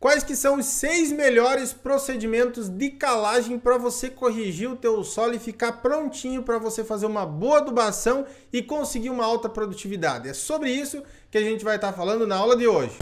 Quais que são os seis melhores procedimentos de calagem para você corrigir o teu solo e ficar prontinho para você fazer uma boa adubação e conseguir uma alta produtividade? É sobre isso que a gente vai estar tá falando na aula de hoje.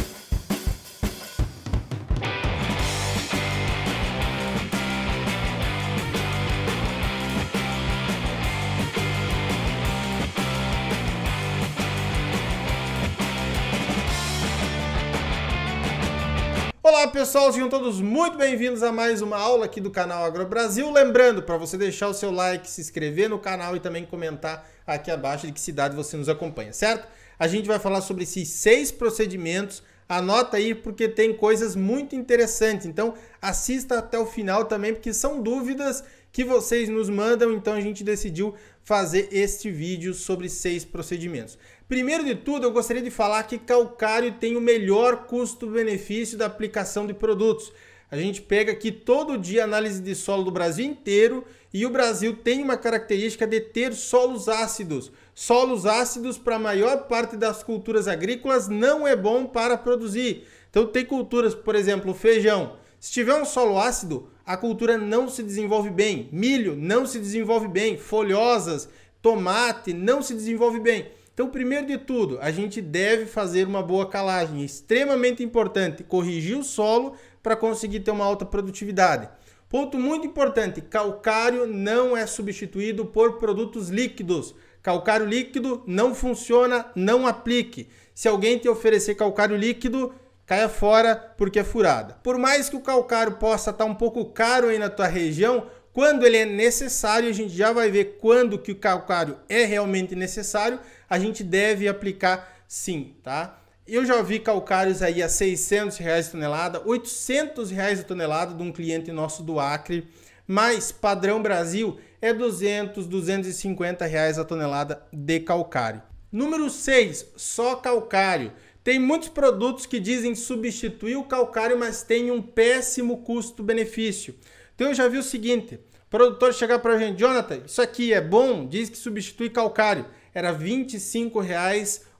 Olá pessoal, sejam todos muito bem-vindos a mais uma aula aqui do canal Agro Brasil. Lembrando para você deixar o seu like, se inscrever no canal e também comentar aqui abaixo de que cidade você nos acompanha, certo? A gente vai falar sobre esses seis procedimentos. Anota aí porque tem coisas muito interessantes. Então assista até o final também porque são dúvidas que vocês nos mandam. Então a gente decidiu fazer este vídeo sobre seis procedimentos. Primeiro de tudo, eu gostaria de falar que Calcário tem o melhor custo-benefício da aplicação de produtos. A gente pega aqui todo dia análise de solo do Brasil inteiro e o Brasil tem uma característica de ter solos ácidos. Solos ácidos para a maior parte das culturas agrícolas não é bom para produzir. Então tem culturas, por exemplo, feijão. Se tiver um solo ácido, a cultura não se desenvolve bem. Milho não se desenvolve bem. Folhosas, tomate não se desenvolve bem. Então, primeiro de tudo, a gente deve fazer uma boa calagem, extremamente importante, corrigir o solo para conseguir ter uma alta produtividade. Ponto muito importante: calcário não é substituído por produtos líquidos. Calcário líquido não funciona, não aplique. Se alguém te oferecer calcário líquido, caia fora porque é furada. Por mais que o calcário possa estar tá um pouco caro aí na tua região, quando ele é necessário, a gente já vai ver quando que o calcário é realmente necessário, a gente deve aplicar sim, tá? Eu já vi calcários aí a 600 reais a tonelada, 800 reais a tonelada de um cliente nosso do Acre, mas padrão Brasil é 200, 250 reais a tonelada de calcário. Número 6, só calcário. Tem muitos produtos que dizem substituir o calcário, mas tem um péssimo custo-benefício. Então eu já vi o seguinte, Produtor chegar para gente, Jonathan, isso aqui é bom? Diz que substitui calcário. Era 25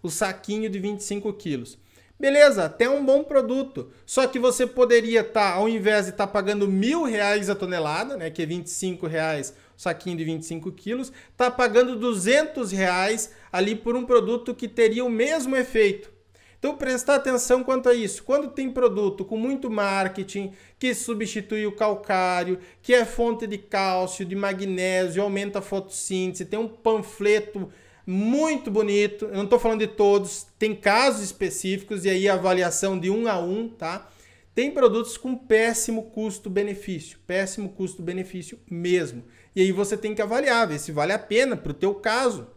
o saquinho de 25 quilos. Beleza, até um bom produto. Só que você poderia estar, tá, ao invés de estar tá pagando mil reais a tonelada, né, que é 25 reais o saquinho de 25 quilos, estar tá pagando 200 reais ali por um produto que teria o mesmo efeito. Então, prestar atenção quanto a isso. Quando tem produto com muito marketing, que substitui o calcário, que é fonte de cálcio, de magnésio, aumenta a fotossíntese, tem um panfleto muito bonito. Eu não estou falando de todos, tem casos específicos e aí avaliação de um a um, tá? Tem produtos com péssimo custo-benefício, péssimo custo-benefício mesmo. E aí você tem que avaliar, ver se vale a pena para o teu caso.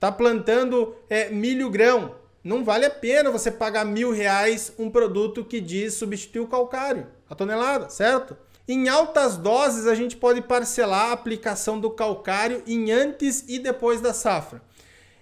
Tá plantando é, milho grão, não vale a pena você pagar mil reais um produto que diz substituir o calcário, a tonelada, certo? Em altas doses, a gente pode parcelar a aplicação do calcário em antes e depois da safra.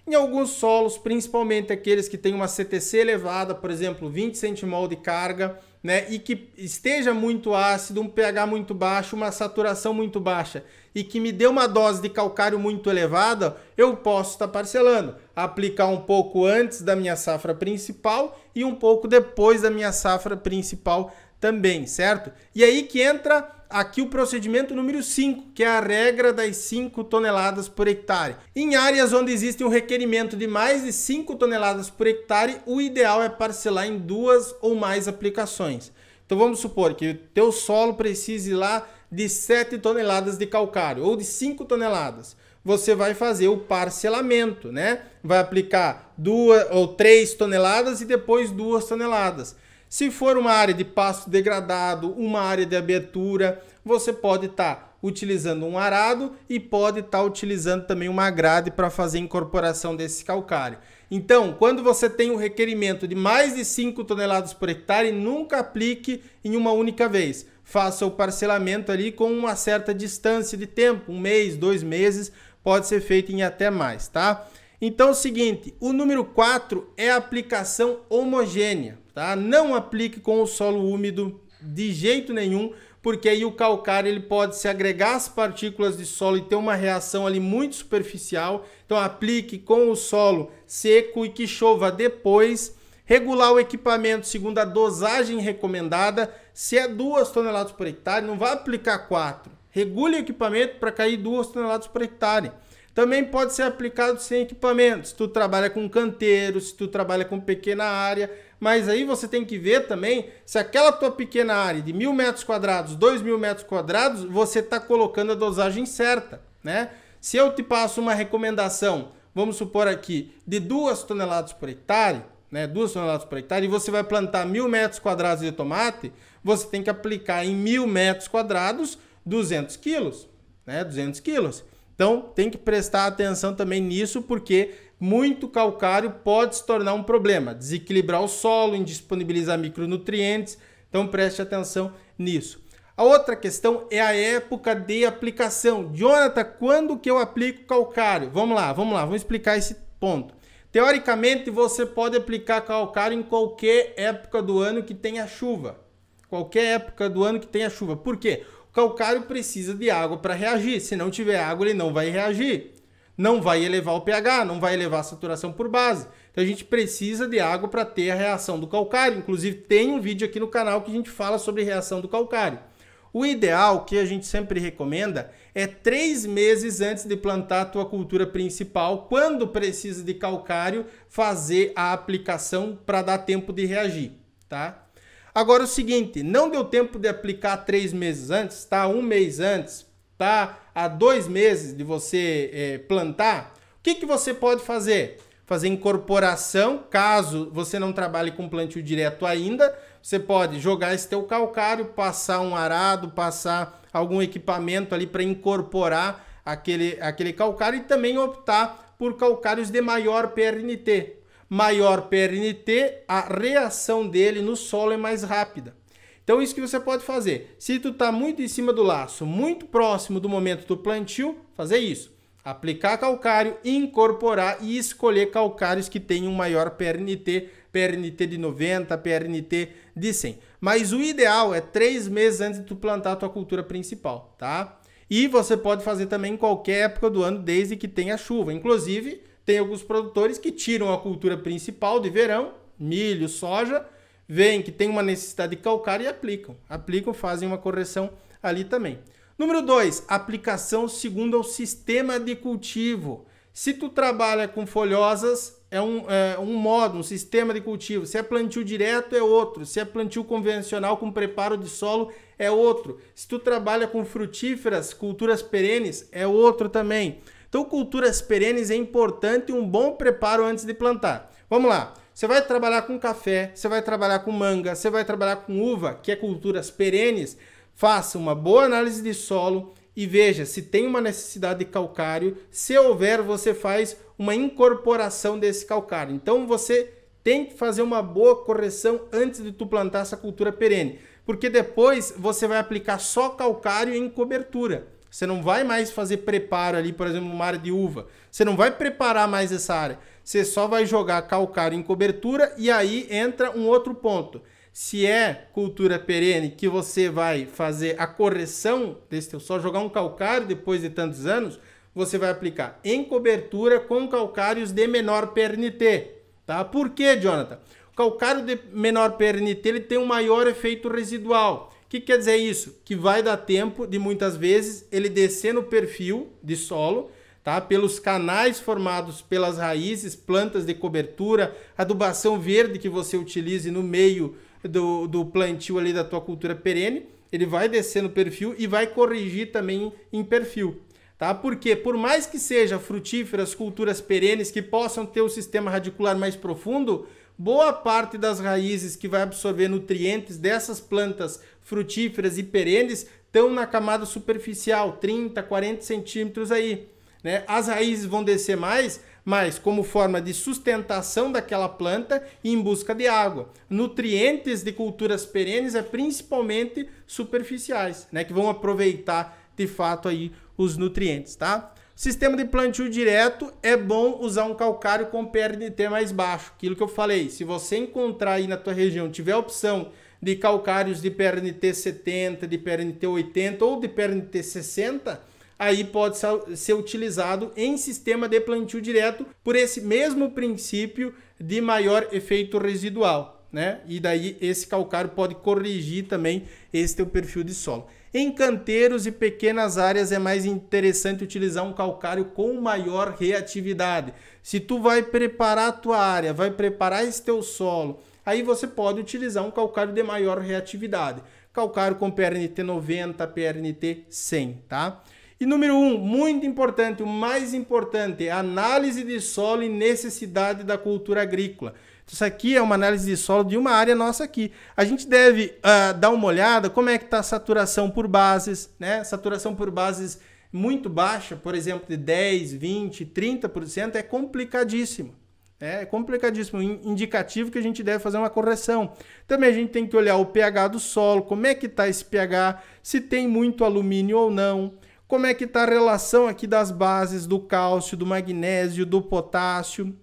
Em alguns solos, principalmente aqueles que têm uma CTC elevada, por exemplo, 20 centimol de carga, né? E que esteja muito ácido, um pH muito baixo, uma saturação muito baixa e que me dê uma dose de calcário muito elevada, eu posso estar tá parcelando. Aplicar um pouco antes da minha safra principal e um pouco depois da minha safra principal também, certo? E aí que entra aqui o procedimento número 5, que é a regra das 5 toneladas por hectare. Em áreas onde existe um requerimento de mais de 5 toneladas por hectare, o ideal é parcelar em duas ou mais aplicações. Então vamos supor que o teu solo precise lá de 7 toneladas de calcário ou de 5 toneladas. Você vai fazer o parcelamento, né? Vai aplicar duas ou três toneladas e depois duas toneladas. Se for uma área de pasto degradado, uma área de abertura, você pode estar tá utilizando um arado e pode estar tá utilizando também uma grade para fazer a incorporação desse calcário. Então, quando você tem um requerimento de mais de 5 toneladas por hectare, nunca aplique em uma única vez. Faça o parcelamento ali com uma certa distância de tempo, um mês, dois meses, pode ser feito em até mais, tá? Então é o seguinte, o número 4 é a aplicação homogênea tá? Não aplique com o solo úmido de jeito nenhum, porque aí o calcário ele pode se agregar às partículas de solo e ter uma reação ali muito superficial. Então aplique com o solo seco e que chova depois. Regular o equipamento segundo a dosagem recomendada. Se é 2 toneladas por hectare, não vai aplicar 4. Regule o equipamento para cair 2 toneladas por hectare. Também pode ser aplicado sem equipamento. Se tu trabalha com canteiro, se tu trabalha com pequena área, mas aí você tem que ver também se aquela tua pequena área de mil metros quadrados, dois mil metros quadrados, você está colocando a dosagem certa, né? Se eu te passo uma recomendação, vamos supor aqui, de duas toneladas por hectare, né, Duas toneladas por hectare, e você vai plantar mil metros quadrados de tomate, você tem que aplicar em mil metros quadrados 200 quilos, né, 200 quilos. Então tem que prestar atenção também nisso, porque muito calcário pode se tornar um problema, desequilibrar o solo, indisponibilizar micronutrientes. Então preste atenção nisso. A outra questão é a época de aplicação. Jonathan, quando que eu aplico calcário? Vamos lá, vamos lá, vamos explicar esse ponto. Teoricamente, você pode aplicar calcário em qualquer época do ano que tenha chuva. Qualquer época do ano que tenha chuva. Por quê? O calcário precisa de água para reagir. Se não tiver água, ele não vai reagir não vai elevar o pH, não vai elevar a saturação por base. Então a gente precisa de água para ter a reação do calcário. Inclusive tem um vídeo aqui no canal que a gente fala sobre reação do calcário. O ideal que a gente sempre recomenda é três meses antes de plantar a tua cultura principal, quando precisa de calcário, fazer a aplicação para dar tempo de reagir, tá? Agora o seguinte, não deu tempo de aplicar três meses antes, tá? Um mês antes, Tá a dois meses de você é, plantar, o que, que você pode fazer? Fazer incorporação, caso você não trabalhe com plantio direto ainda, você pode jogar esse teu calcário, passar um arado, passar algum equipamento ali para incorporar aquele, aquele calcário e também optar por calcários de maior PRNT. Maior PRNT, a reação dele no solo é mais rápida. Então isso que você pode fazer. Se tu tá muito em cima do laço, muito próximo do momento do plantio, fazer isso. Aplicar calcário, incorporar e escolher calcários que tenham maior PRNT, PRNT de 90, PRNT de 100. Mas o ideal é três meses antes de tu plantar a tua cultura principal, tá? E você pode fazer também em qualquer época do ano, desde que tenha chuva. Inclusive, tem alguns produtores que tiram a cultura principal de verão, milho, soja, veem que tem uma necessidade de calcar e aplicam. Aplicam, fazem uma correção ali também. Número 2, aplicação segundo o sistema de cultivo. Se tu trabalha com folhosas, é um, é um modo, um sistema de cultivo. Se é plantio direto, é outro. Se é plantio convencional com preparo de solo, é outro. Se tu trabalha com frutíferas, culturas perenes, é outro também. Então, culturas perenes é importante um bom preparo antes de plantar. Vamos lá. Você vai trabalhar com café, você vai trabalhar com manga, você vai trabalhar com uva, que é culturas perenes. Faça uma boa análise de solo e veja se tem uma necessidade de calcário. Se houver, você faz uma incorporação desse calcário. Então você tem que fazer uma boa correção antes de tu plantar essa cultura perene, porque depois você vai aplicar só calcário em cobertura. Você não vai mais fazer preparo ali, por exemplo, no área de uva. Você não vai preparar mais essa área. Você só vai jogar calcário em cobertura e aí entra um outro ponto. Se é cultura perene que você vai fazer a correção desse teu só jogar um calcário depois de tantos anos, você vai aplicar em cobertura com calcários de menor PRNT, tá? Por quê, Jonathan? O calcário de menor PRNT ele tem um maior efeito residual que quer dizer isso? Que vai dar tempo de muitas vezes ele descer no perfil de solo, tá? Pelos canais formados pelas raízes, plantas de cobertura, adubação verde que você utilize no meio do, do plantio ali da tua cultura perene, ele vai descer no perfil e vai corrigir também em perfil. Tá? Porque por mais que seja frutíferas, culturas perenes que possam ter um sistema radicular mais profundo, Boa parte das raízes que vai absorver nutrientes dessas plantas frutíferas e perenes estão na camada superficial, 30, 40 centímetros aí. Né? As raízes vão descer mais, mas como forma de sustentação daquela planta em busca de água. Nutrientes de culturas perenes é principalmente superficiais, né? que vão aproveitar de fato aí os nutrientes, tá? Sistema de plantio direto é bom usar um calcário com PRNT mais baixo. Aquilo que eu falei, se você encontrar aí na tua região, tiver opção de calcários de PRNT 70, de PRNT 80 ou de PRNT 60, aí pode ser utilizado em sistema de plantio direto por esse mesmo princípio de maior efeito residual, né? E daí esse calcário pode corrigir também esse teu perfil de solo. Em canteiros e pequenas áreas é mais interessante utilizar um calcário com maior reatividade. Se tu vai preparar a tua área, vai preparar esse teu solo, aí você pode utilizar um calcário de maior reatividade. Calcário com PRNT 90, PRNT 100, tá? E número um, muito importante, o mais importante, é análise de solo e necessidade da cultura agrícola. Isso aqui é uma análise de solo de uma área nossa aqui. A gente deve uh, dar uma olhada como é que está a saturação por bases, né? Saturação por bases muito baixa, por exemplo, de 10, 20, 30%, é complicadíssimo. Né? É complicadíssimo, indicativo que a gente deve fazer uma correção. Também a gente tem que olhar o pH do solo, como é que está esse pH, se tem muito alumínio ou não, como é que está a relação aqui das bases do cálcio, do magnésio, do potássio,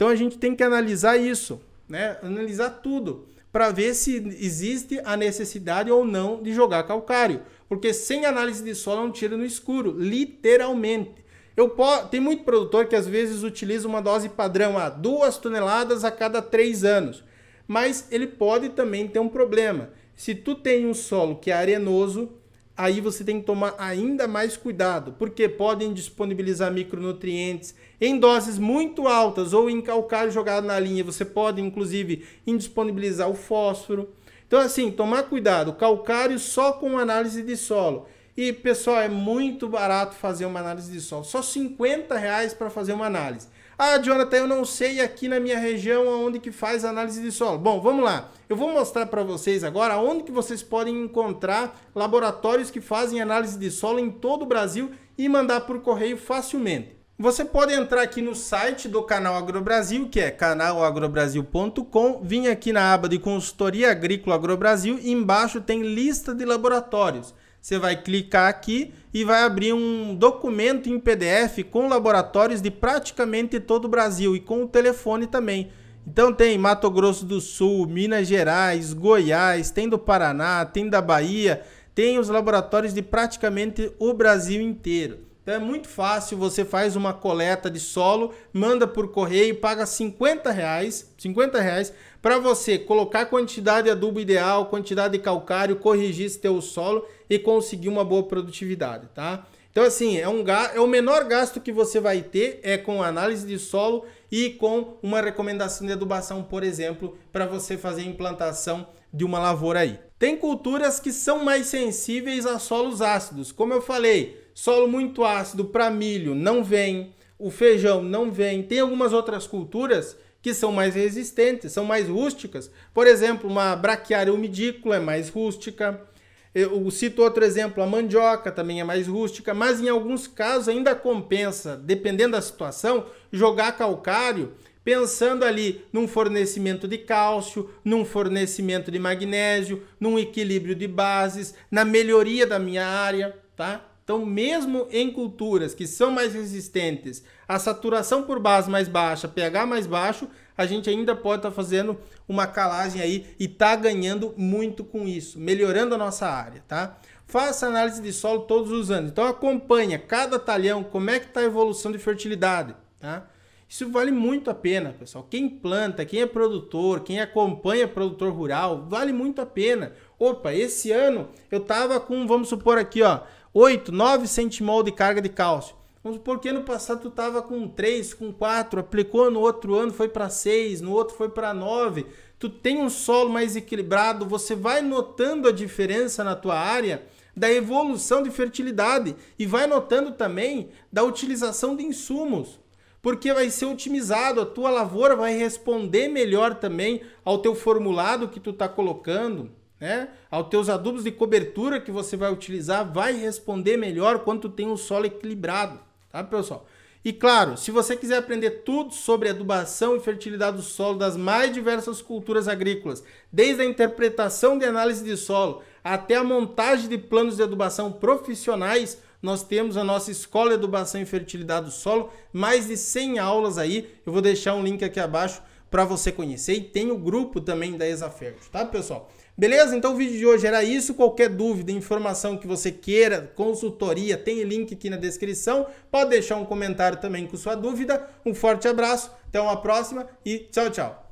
então a gente tem que analisar isso, né? Analisar tudo para ver se existe a necessidade ou não de jogar calcário, porque sem análise de solo é um tiro no escuro, literalmente. Eu po- tem muito produtor que às vezes utiliza uma dose padrão a duas toneladas a cada três anos, mas ele pode também ter um problema. Se tu tem um solo que é arenoso, aí você tem que tomar ainda mais cuidado, porque podem disponibilizar micronutrientes em doses muito altas ou em calcário jogado na linha. Você pode, inclusive, indisponibilizar o fósforo. Então, assim, tomar cuidado. Calcário só com análise de solo. E, pessoal, é muito barato fazer uma análise de solo. Só 50 reais para fazer uma análise. Ah, Jonathan, eu não sei aqui na minha região onde que faz análise de solo. Bom, vamos lá. Eu vou mostrar para vocês agora onde que vocês podem encontrar laboratórios que fazem análise de solo em todo o Brasil e mandar por correio facilmente. Você pode entrar aqui no site do canal Agrobrasil, que é canalagrobrasil.com, vim aqui na aba de consultoria agrícola Agrobrasil e embaixo tem lista de laboratórios. Você vai clicar aqui, e vai abrir um documento em PDF com laboratórios de praticamente todo o Brasil e com o telefone também. Então tem Mato Grosso do Sul, Minas Gerais, Goiás, tem do Paraná, tem da Bahia, tem os laboratórios de praticamente o Brasil inteiro. Então é muito fácil, você faz uma coleta de solo, manda por correio, paga 50 reais, 50 reais para você colocar a quantidade de adubo ideal, quantidade de calcário, corrigir seu solo e conseguir uma boa produtividade, tá? Então, assim, é, um, é o menor gasto que você vai ter é com análise de solo e com uma recomendação de adubação, por exemplo, para você fazer a implantação de uma lavoura aí. Tem culturas que são mais sensíveis a solos ácidos. Como eu falei, solo muito ácido para milho não vem, o feijão não vem. Tem algumas outras culturas que são mais resistentes, são mais rústicas. Por exemplo, uma braquiária umidícola é mais rústica. Eu cito outro exemplo, a mandioca também é mais rústica, mas em alguns casos ainda compensa, dependendo da situação, jogar calcário pensando ali num fornecimento de cálcio, num fornecimento de magnésio, num equilíbrio de bases, na melhoria da minha área, tá? Então, mesmo em culturas que são mais resistentes, a saturação por base mais baixa, pH mais baixo, a gente ainda pode estar tá fazendo uma calagem aí e tá ganhando muito com isso, melhorando a nossa área, tá? Faça análise de solo todos os anos. Então acompanha cada talhão, como é que tá a evolução de fertilidade, tá? Isso vale muito a pena, pessoal. Quem planta, quem é produtor, quem acompanha produtor rural, vale muito a pena. Opa, esse ano eu tava com, vamos supor aqui, ó, 8, 9 centimol de carga de cálcio. Vamos supor que ano passado tu tava com 3, com 4, aplicou no outro ano foi para 6, no outro foi para 9. Tu tem um solo mais equilibrado, você vai notando a diferença na tua área da evolução de fertilidade e vai notando também da utilização de insumos, porque vai ser otimizado, a tua lavoura vai responder melhor também ao teu formulado que tu tá colocando. Né? Aos teus adubos de cobertura que você vai utilizar, vai responder melhor quando tu tem um solo equilibrado tá, pessoal? E claro, se você quiser aprender tudo sobre adubação e fertilidade do solo das mais diversas culturas agrícolas, desde a interpretação de análise de solo até a montagem de planos de adubação profissionais, nós temos a nossa Escola de Adubação e Fertilidade do Solo, mais de 100 aulas aí. Eu vou deixar um link aqui abaixo para você conhecer e tem o grupo também da Exafert, tá, pessoal? Beleza? Então o vídeo de hoje era isso. Qualquer dúvida, informação que você queira, consultoria, tem link aqui na descrição. Pode deixar um comentário também com sua dúvida. Um forte abraço, até uma próxima e tchau, tchau.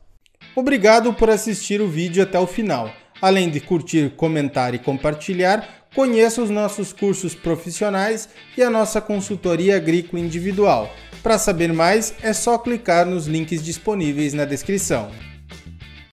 Obrigado por assistir o vídeo até o final. Além de curtir, comentar e compartilhar, conheça os nossos cursos profissionais e a nossa consultoria agrícola individual. Para saber mais, é só clicar nos links disponíveis na descrição.